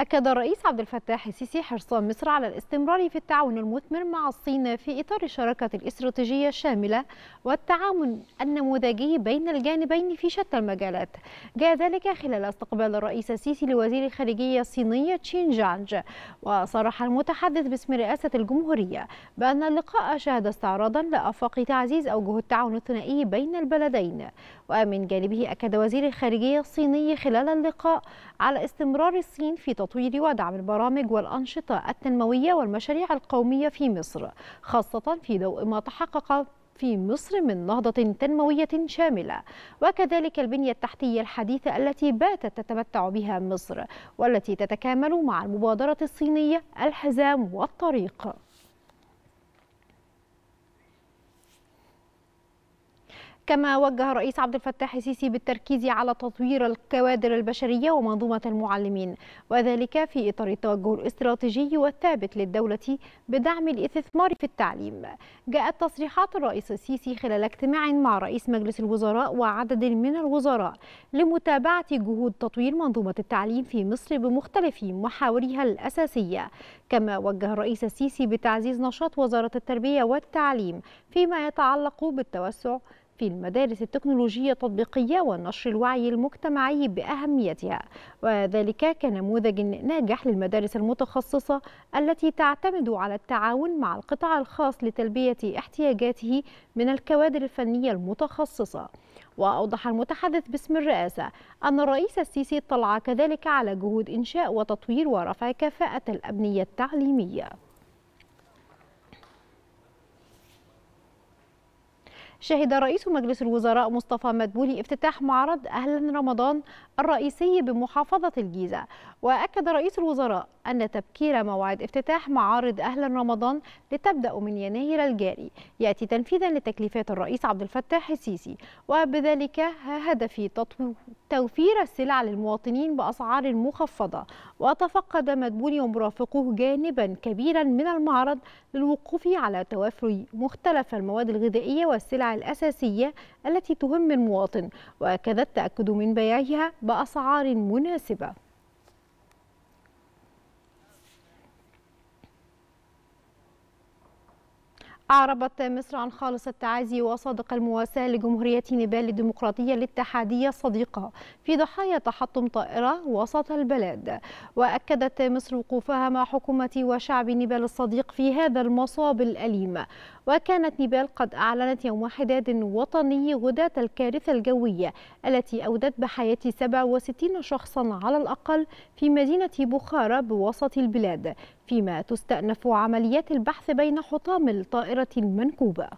أكد الرئيس عبد الفتاح السيسي حرص مصر على الاستمرار في التعاون المثمر مع الصين في إطار الشراكة الاستراتيجية الشاملة والتعاون النموذجي بين الجانبين في شتى المجالات جاء ذلك خلال استقبال الرئيس السيسي لوزير الخارجية الصينية تشين جانج وصرح المتحدث باسم رئاسة الجمهورية بأن اللقاء شهد استعراضا لآفاق تعزيز أوجه التعاون الثنائي بين البلدين ومن جانبه أكد وزير الخارجية الصيني خلال اللقاء على استمرار الصين في تطبيق تطوير ودعم البرامج والأنشطة التنموية والمشاريع القومية في مصر خاصة في ضوء ما تحقق في مصر من نهضة تنموية شاملة وكذلك البنية التحتية الحديثة التي باتت تتمتع بها مصر والتي تتكامل مع المبادرة الصينية الحزام والطريق كما وجه الرئيس عبد الفتاح السيسي بالتركيز على تطوير الكوادر البشرية ومنظومة المعلمين وذلك في إطار التوجه الاستراتيجي والثابت للدولة بدعم الاستثمار في التعليم جاءت تصريحات الرئيس السيسي خلال اجتماع مع رئيس مجلس الوزراء وعدد من الوزراء لمتابعة جهود تطوير منظومة التعليم في مصر بمختلف محاورها الأساسية كما وجه الرئيس السيسي بتعزيز نشاط وزارة التربية والتعليم فيما يتعلق بالتوسع في المدارس التكنولوجية التطبيقية ونشر الوعي المجتمعي بأهميتها وذلك كنموذج ناجح للمدارس المتخصصة التي تعتمد على التعاون مع القطاع الخاص لتلبية احتياجاته من الكوادر الفنية المتخصصة وأوضح المتحدث باسم الرئاسة أن الرئيس السيسي اطلع كذلك على جهود إنشاء وتطوير ورفع كفاءة الأبنية التعليمية شهد رئيس مجلس الوزراء مصطفى مدبولي افتتاح معرض أهلا رمضان الرئيسي بمحافظة الجيزة وأكد رئيس الوزراء أن تبكير موعد افتتاح معارض أهلا رمضان لتبدأ من يناير الجاري يأتي تنفيذا لتكليفات الرئيس عبد الفتاح السيسي وبذلك هدف توفير السلع للمواطنين بأسعار مخفضة وتفقد مدبولي ومرافقه جانبا كبيرا من المعرض للوقوف على توافر مختلف المواد الغذائية والسلع الأساسية التي تهم المواطن وكذا التأكد من بيعها بأسعار مناسبة أعربت مصر عن خالص التعازي وصادق المواساة لجمهورية نيبال الديمقراطية الاتحادية الصديقة في ضحايا تحطم طائرة وسط البلاد وأكدت مصر وقوفها مع حكومة وشعب نيبال الصديق في هذا المصاب الأليم وكانت نيبال قد أعلنت يوم حداد وطني غداة الكارثة الجوية التي أودت بحياة 67 شخصا على الأقل في مدينة بخارى بوسط البلاد فيما تستأنف عمليات البحث بين حطام الطائرة المنكوبة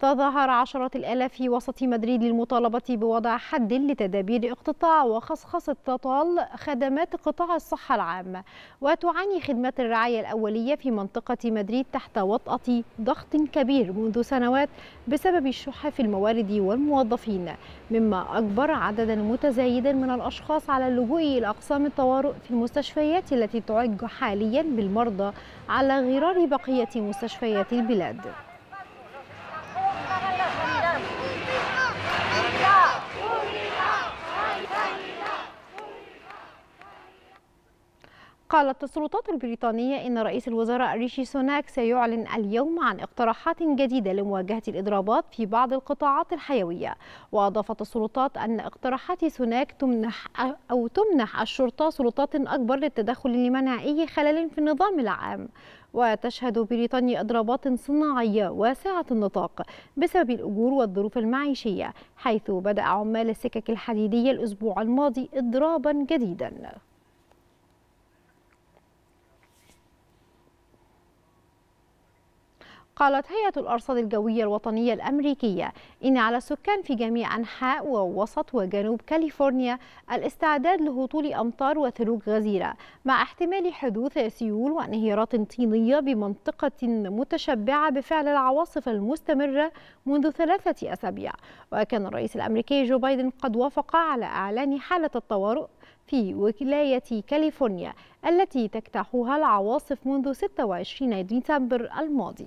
تظاهر عشرة الآلاف في وسط مدريد للمطالبة بوضع حد لتدابير اقتطاع وخصخصة تطال خدمات قطاع الصحة العام وتعاني خدمات الرعاية الأولية في منطقة مدريد تحت وطأة ضغط كبير منذ سنوات بسبب الشح في الموارد والموظفين مما أجبر عددا متزايدا من الأشخاص على اللجوء إلى أقسام الطوارئ في المستشفيات التي تعج حاليا بالمرضى على غرار بقية مستشفيات البلاد قالت السلطات البريطانية إن رئيس الوزراء ريشي سوناك سيعلن اليوم عن اقتراحات جديدة لمواجهة الإضرابات في بعض القطاعات الحيوية وأضافت السلطات أن اقتراحات سوناك تمنح أو تمنح الشرطة سلطات أكبر للتدخل لمنع أي خلل في النظام العام وتشهد بريطانيا إضرابات صناعية واسعة النطاق بسبب الأجور والظروف المعيشية حيث بدأ عمال السكك الحديدية الأسبوع الماضي إضرابا جديدا قالت هيئة الأرصاد الجوية الوطنية الأمريكية إن على السكان في جميع أنحاء ووسط وجنوب كاليفورنيا الاستعداد لهطول أمطار وثلوج غزيرة مع احتمال حدوث سيول وانهيارات طينية بمنطقة متشبعة بفعل العواصف المستمرة منذ ثلاثة أسابيع وكان الرئيس الأمريكي جو بايدن قد وافق على إعلان حالة الطوارئ في ولاية كاليفورنيا التي تكتحها العواصف منذ 26 ديسمبر الماضي